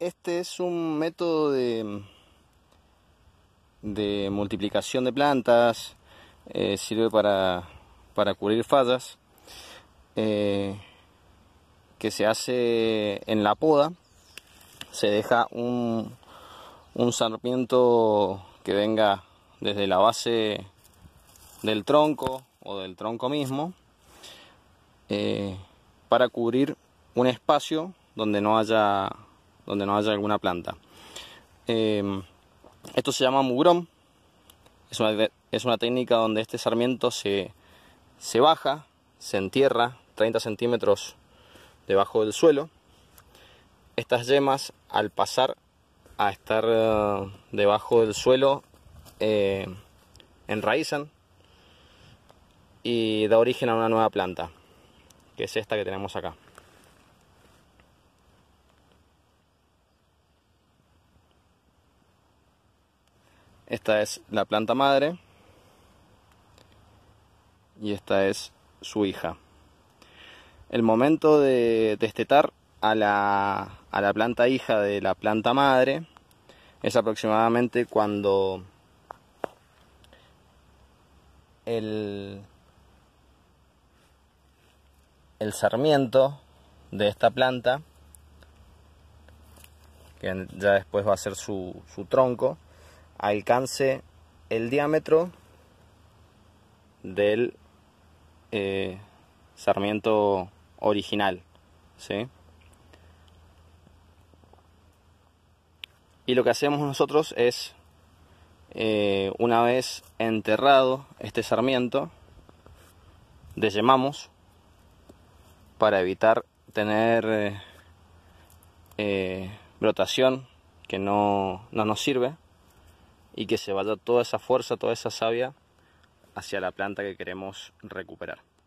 Este es un método de, de multiplicación de plantas, eh, sirve para, para, cubrir fallas, eh, que se hace en la poda, se deja un, un sarmiento que venga desde la base del tronco o del tronco mismo eh, para cubrir un espacio donde no haya donde no haya alguna planta. Em, esto se llama mugrón. Es una, técnica donde este sarmiento se, baja, se entierra 30 centímetros debajo del suelo. Estas yemas, al pasar a estar eh, debajo del suelo, em, enraizan y da origen a una nueva planta, que es esta que tenemos acá. Esta es la planta madre y esta es su hija. El momento de destetar a la, planta hija de la planta madre es aproximadamente cuando el, sarmiento de esta planta, que ya después va a ser su tronco, alcance el diámetro del eh, sarmiento original. Y lo que hacemos nosotros es, eh, una vez enterrado este sarmiento, desyemamos para evitar tener eh, brotación que no nos sirve y que se vaya toda esa fuerza, toda esa savia hacia la planta que queremos recuperar.